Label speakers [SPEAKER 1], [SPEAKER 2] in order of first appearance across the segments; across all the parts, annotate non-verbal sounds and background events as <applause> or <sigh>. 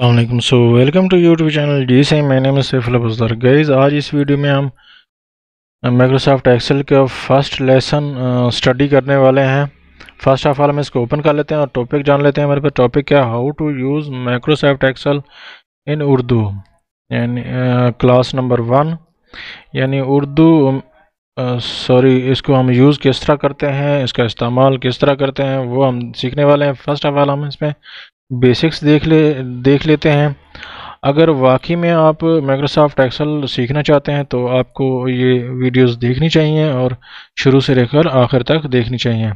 [SPEAKER 1] अल्लाम so welcome to YouTube channel जी सही मैंने में सैफुल अबजदार गईज आज इस वीडियो में हम माइक्रोसॉफ्ट एक्सेल का फर्स्ट लेसन स्टडी करने वाले हैं फर्स्ट ऑफ ऑल हम इसको ओपन कर लेते हैं और टॉपिक जान लेते हैं हमारे पास टॉपिक क्या how to use Microsoft Excel in Urdu यानी क्लास नंबर वन यानी उर्दू सॉरी इसको हम यूज़ किस तरह करते हैं इसका इस्तेमाल किस तरह करते हैं वो हम सीखने वाले हैं फर्स्ट ऑफ ऑल हम इसमें बेसिक्स देख ले देख लेते हैं अगर वाकई में आप माइक्रोसॉफ्ट एक्सेल सीखना चाहते हैं तो आपको ये वीडियोस देखनी चाहिए और शुरू से लेकर आखिर तक देखनी चाहिए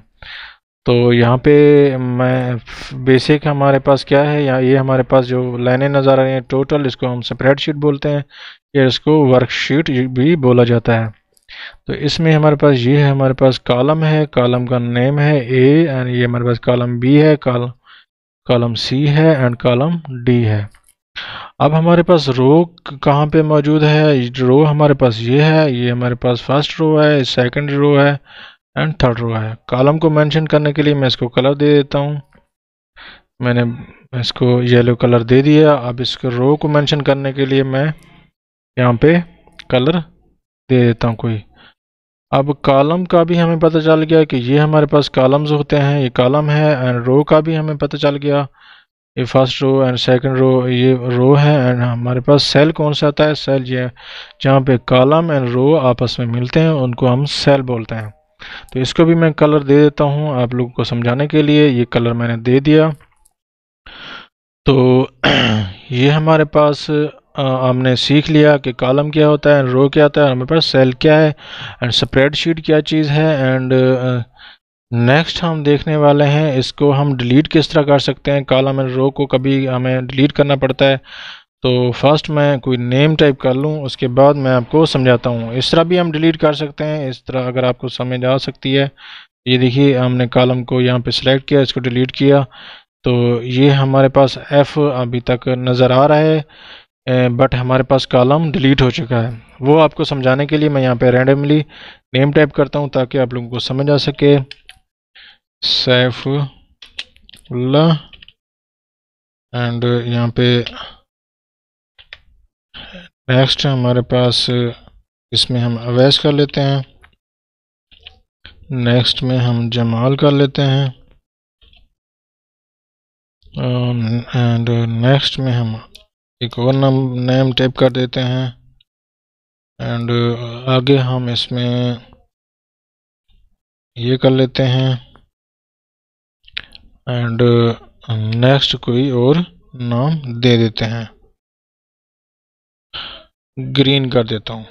[SPEAKER 1] तो यहाँ पे मैं बेसिक हमारे पास क्या है या ये हमारे पास जो लाइनें नज़र आ रही हैं टोटल इसको हम स्प्रेड शीट बोलते हैं या इसको वर्कशीट भी बोला जाता है तो इसमें हमारे पास ये है हमारे पास कॉलम है कॉलम का नेम है ए एंड ये हमारे पास कॉलम बी है कॉलम कॉलम सी है एंड कॉलम डी है अब हमारे पास रो कहाँ पे मौजूद है रो हमारे पास ये है ये हमारे पास फर्स्ट रो है सेकंड रो है एंड थर्ड रो है कॉलम को मेंशन करने के लिए मैं इसको कलर दे देता हूँ मैंने इसको येलो कलर दे दिया अब इसको रो को मेंशन करने के लिए मैं यहाँ पे कलर दे देता हूँ कोई अब कॉलम का भी हमें पता चल गया कि ये हमारे पास कॉलम्स होते हैं ये कॉलम है एंड रो का भी हमें पता चल गया ये first row and second row ये रो है एंड हमारे पास सेल कौन सा आता है सेल ये जहाँ पे कॉलम एंड रो आपस में मिलते हैं उनको हम सेल बोलते हैं तो इसको भी मैं कलर दे देता हूँ आप लोगों को समझाने के लिए ये कलर मैंने दे दिया तो
[SPEAKER 2] <clears throat>
[SPEAKER 1] ये हमारे पास हमने सीख लिया कि कॉलम क्या होता है एंड रो क्या होता है हमारे पास सेल क्या है एंड स्प्रेड शीट क्या चीज़ है एंड नेक्स्ट हम देखने वाले हैं इसको हम डिलीट किस तरह कर सकते हैं कॉलम एंड रो को कभी हमें डिलीट करना पड़ता है तो फर्स्ट मैं कोई नेम टाइप कर लूँ उसके बाद मैं आपको समझाता हूँ इस तरह भी हम डिलीट कर सकते हैं इस तरह अगर आपको समझ आ सकती है ये देखिए हमने कॉलम को यहाँ पे सिलेक्ट किया इसको डिलीट किया तो ये हमारे पास एफ़ अभी तक नज़र आ रहा है बट eh, हमारे पास कॉलम डिलीट हो चुका है वो आपको समझाने के लिए मैं यहाँ पे रैंडमली नेम टाइप करता हूँ ताकि आप लोगों को समझ आ सके
[SPEAKER 2] सैफुल्ला एंड यहाँ पे नेक्स्ट हमारे पास
[SPEAKER 1] इसमें हम अवैस कर लेते हैं नेक्स्ट में हम जमाल कर लेते
[SPEAKER 2] हैं एंड um, नेक्स्ट में हम
[SPEAKER 1] एक और नाम नेम टाइप कर देते हैं एंड uh, आगे हम इसमें ये कर लेते हैं
[SPEAKER 2] एंड नेक्स्ट uh, कोई और नाम दे देते हैं ग्रीन कर देता हूँ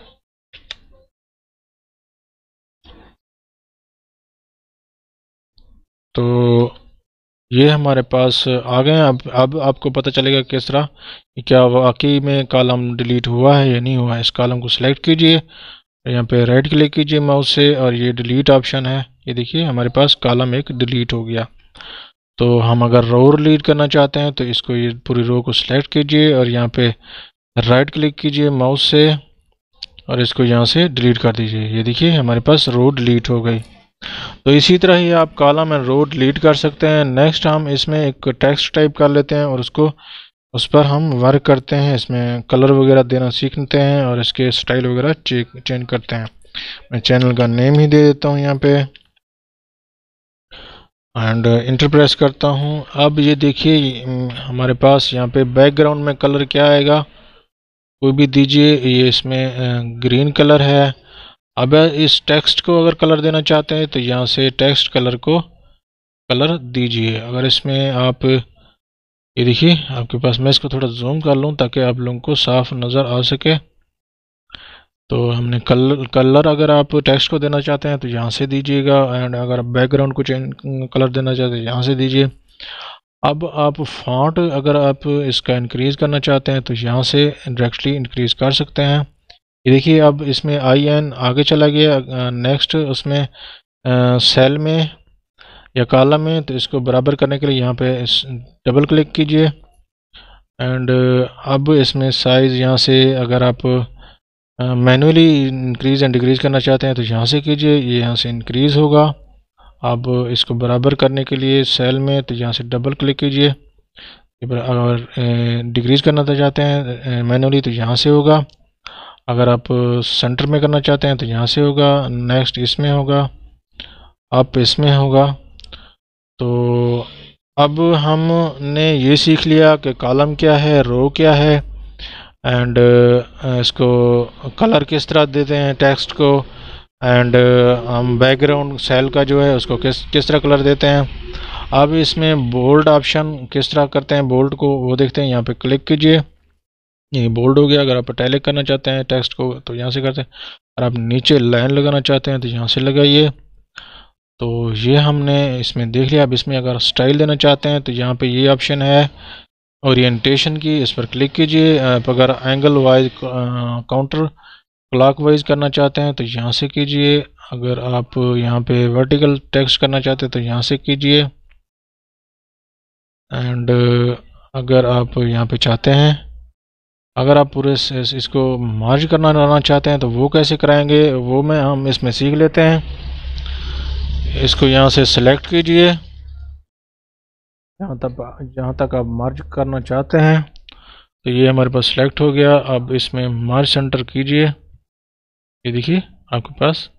[SPEAKER 2] तो ये हमारे पास आ गए अब अब आपको पता चलेगा किस
[SPEAKER 1] तरह क्या वाकई में कॉलम डिलीट हुआ है या नहीं हुआ है इस कॉलम को सिलेक्ट कीजिए यहाँ पे राइट क्लिक कीजिए माउस से और ये डिलीट ऑप्शन है ये देखिए हमारे पास कॉलम एक डिलीट हो गया तो हम अगर रो डिलीट करना चाहते हैं तो इसको ये पूरी रो को सिलेक्ट कीजिए और यहाँ पे राइट क्लिक कीजिए माउस से और इसको यहाँ से डिलीट कर दीजिए ये देखिए हमारे पास रो डिलीट हो गई तो इसी तरह ही आप कॉलम एंड रोड लीड कर सकते हैं नेक्स्ट हम इसमें एक टेक्स्ट टाइप कर लेते हैं और उसको उस पर हम वर्क करते हैं इसमें कलर वगैरह देना सीखते हैं और इसके स्टाइल वगैरह चेंज करते हैं मैं चैनल का नेम ही दे देता हूँ यहाँ पे एंड इंटरप्रेस uh, करता हूँ अब ये देखिए हमारे पास यहाँ पे बैकग्राउंड में कलर क्या आएगा कोई भी दीजिए ये इसमें ग्रीन uh, कलर है अब इस टेक्स्ट को अगर कलर देना चाहते हैं तो यहाँ से टेक्स्ट कलर को कलर दीजिए अगर इसमें आप ये देखिए आपके पास मैं इसको थोड़ा जूम कर लूँ ताकि आप लोगों को साफ नज़र आ सके तो हमने कलर कलर अगर आप टेक्स्ट को देना चाहते हैं तो यहाँ से दीजिएगा एंड अगर बैकग्राउंड को चेंज कलर देना चाहते हैं यहाँ से दीजिए अब आप फॉन्ट अगर आप इसका इंक्रीज़ करना चाहते हैं तो यहाँ से डायरेक्टली इंक्रीज़ कर सकते हैं ये देखिए अब इसमें आई एन आगे चला गया नेक्स्ट उसमें सेल में या कॉलम में तो इसको बराबर करने के लिए यहाँ पे डबल क्लिक कीजिए एंड अब इसमें साइज़ यहाँ से अगर आप मैनुअली इंक्रीज़ एंड डिक्रीज़ करना चाहते हैं तो यहाँ से कीजिए ये यहाँ से इंक्रीज़ होगा अब इसको बराबर करने के लिए सेल में तो यहाँ से डबल क्लिक कीजिए अगर डिक्रीज़ करना चाहते हैं मैनुअली तो यहाँ से होगा अगर आप सेंटर में करना चाहते हैं तो यहाँ से होगा नेक्स्ट इसमें होगा अप इसमें होगा तो अब हमने ये सीख लिया कि कॉलम क्या है रो क्या है एंड इसको कलर किस तरह देते हैं टेक्स्ट को एंड हम बैकग्राउंड सेल का जो है उसको किस किस तरह कलर देते हैं अब इसमें बोल्ड ऑप्शन किस तरह करते हैं बोल्ड को वो देखते हैं यहाँ पे क्लिक कीजिए ये बोल्ड हो गया अगर आप अटैलिक करना चाहते हैं टेक्स्ट को तो यहाँ से करते हैं और आप नीचे लाइन लगाना चाहते हैं तो यहाँ से लगाइए तो ये हमने इसमें देख लिया अब इसमें अगर स्टाइल देना चाहते हैं तो यहाँ पे ये ऑप्शन है ओरिएंटेशन की इस पर क्लिक कीजिए अगर angle wise counter clockwise करना चाहते हैं तो यहाँ से कीजिए अगर आप यहाँ पे वर्टिकल टेक्स्ट करना चाहते हैं तो यहाँ से कीजिए एंड अगर आप यहाँ पे चाहते हैं अगर आप पूरे इसको मार्ज करना लाना चाहते हैं तो वो कैसे कराएंगे वो मैं हम इसमें सीख लेते हैं इसको यहाँ से सेलेक्ट कीजिए यहाँ तक यहाँ तक आप मार्ज करना चाहते हैं तो ये हमारे पास सेलेक्ट हो गया अब इसमें मार्ज सेंटर कीजिए ये देखिए आपके पास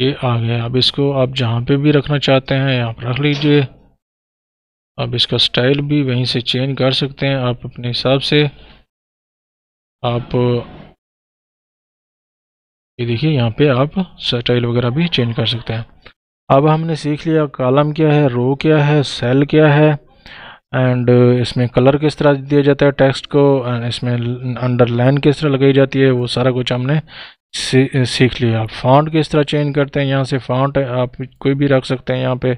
[SPEAKER 1] ये आ गया अब इसको आप जहाँ पे भी रखना चाहते हैं यहाँ
[SPEAKER 2] पर रख लीजिए अब इसका स्टाइल भी वहीं से चेंज कर सकते हैं आप अपने हिसाब से आप
[SPEAKER 1] ये देखिए यहाँ पे आप स्टाइल वगैरह भी चेंज कर सकते हैं अब हमने सीख लिया कॉलम क्या है रो क्या है सेल क्या है एंड इसमें कलर किस तरह दिया जाता है टेक्स्ट को एंड इसमें अंडरलाइन किस तरह लगाई जाती है वो सारा कुछ हमने सीख लिया आप फॉन्ट किस तरह चेंज करते हैं यहाँ से फॉन्ट आप कोई भी रख सकते हैं यहाँ पे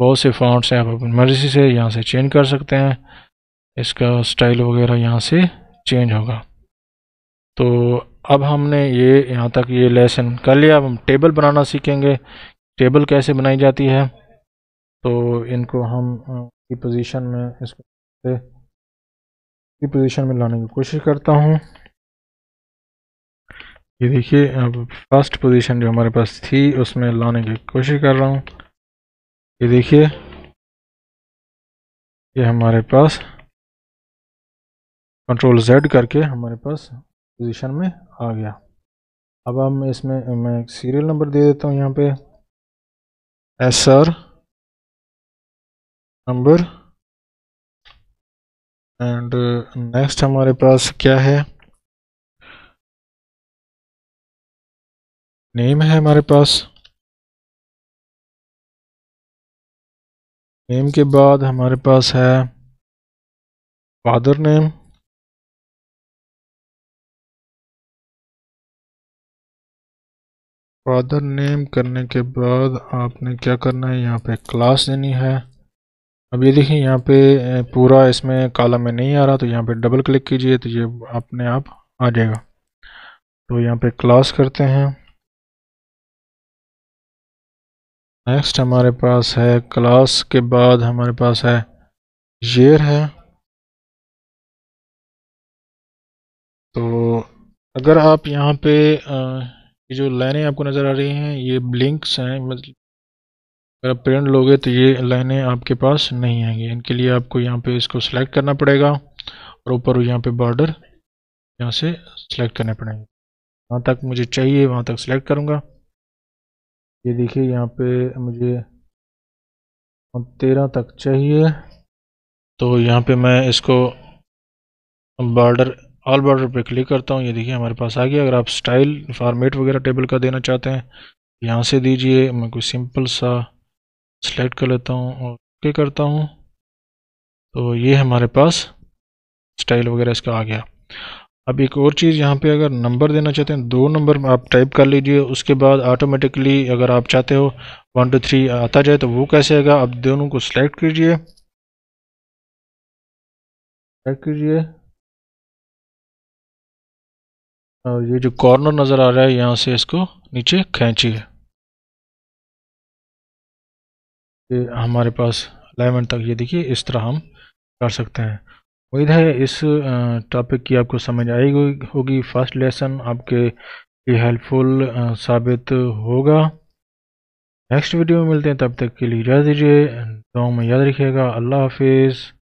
[SPEAKER 1] बहुत से फॉन्ट्स हैं आप अपनी मर्ज़ी से यहाँ से चेंज कर सकते हैं इसका स्टाइल वगैरह यहाँ से चेंज होगा तो अब हमने ये यहाँ तक ये लेसन कर लिया अब हम टेबल बनाना सीखेंगे टेबल कैसे बनाई जाती है
[SPEAKER 2] तो इनको हम की पोजीशन में इसको की पोजीशन में लाने की कोशिश करता हूँ ये देखिए अब फर्स्ट पोजीशन जो हमारे पास थी उसमें लाने की कोशिश कर रहा हूँ ये देखिए ये हमारे पास कंट्रोल जेड करके हमारे पास पोजीशन में आ गया अब हम इसमें मैं सीरियल नंबर दे देता हूँ यहाँ पे S R number and next हमारे पास क्या है नेम है हमारे पास नेम के बाद हमारे पास है फादर नेम फादर नेम करने के बाद आपने क्या करना है यहाँ पे
[SPEAKER 1] क्लास देनी है अब ये देखिए यहाँ पे पूरा इसमें काला में नहीं आ रहा तो यहाँ पे डबल क्लिक कीजिए तो ये
[SPEAKER 2] अपने आप आ जाएगा तो यहाँ पे क्लास करते हैं नेक्स्ट हमारे पास है क्लास के बाद हमारे पास है येर है तो अगर आप यहाँ पे आ, ये जो लाइनें आपको नज़र आ रही हैं ये ब्लिंक्स हैं मतलब अगर आप प्रिंट लोगे
[SPEAKER 1] तो ये लाइनें आपके पास नहीं आएंगी इनके लिए आपको यहाँ पे इसको सेलेक्ट करना पड़ेगा और ऊपर यहाँ पे बॉर्डर यहाँ से सेलेक्ट करने पड़ेंगे वहाँ तक मुझे चाहिए वहाँ तक सेलेक्ट करूँगा ये देखिए यहाँ पे मुझे तेरह तक चाहिए
[SPEAKER 2] तो यहाँ पे मैं इसको
[SPEAKER 1] बॉर्डर ऑल बॉर्डर पे क्लिक करता हूँ ये देखिए हमारे पास आ गया अगर आप स्टाइल फॉर्मेट वगैरह टेबल का देना चाहते हैं यहाँ से दीजिए मैं कोई सिंपल सा सेलेक्ट कर लेता हूँ और ओके करता हूँ तो ये हमारे पास स्टाइल वगैरह इसका आ गया अब एक और चीज़ यहाँ पे अगर नंबर देना चाहते हैं दो नंबर आप टाइप कर लीजिए उसके बाद ऑटोमेटिकली अगर आप चाहते हो वन टू थ्री आता जाए तो वो कैसे
[SPEAKER 2] आएगा आप दोनों को सिलेक्ट कीजिए सेलेक्ट कीजिए ये जो कॉर्नर नज़र आ रहा है यहाँ से इसको नीचे खींचिए ये हमारे पास अलाइनमेंट तक ये देखिए इस तरह हम कर सकते हैं उम्मीद है इस
[SPEAKER 1] टॉपिक की आपको समझ आई होगी फर्स्ट लेसन आपके लिए हेल्पफुल साबित होगा नेक्स्ट वीडियो में मिलते हैं तब तक के लिए इजाज़ दीजिए दुआओं में याद रखिएगा अल्लाह हाफिज़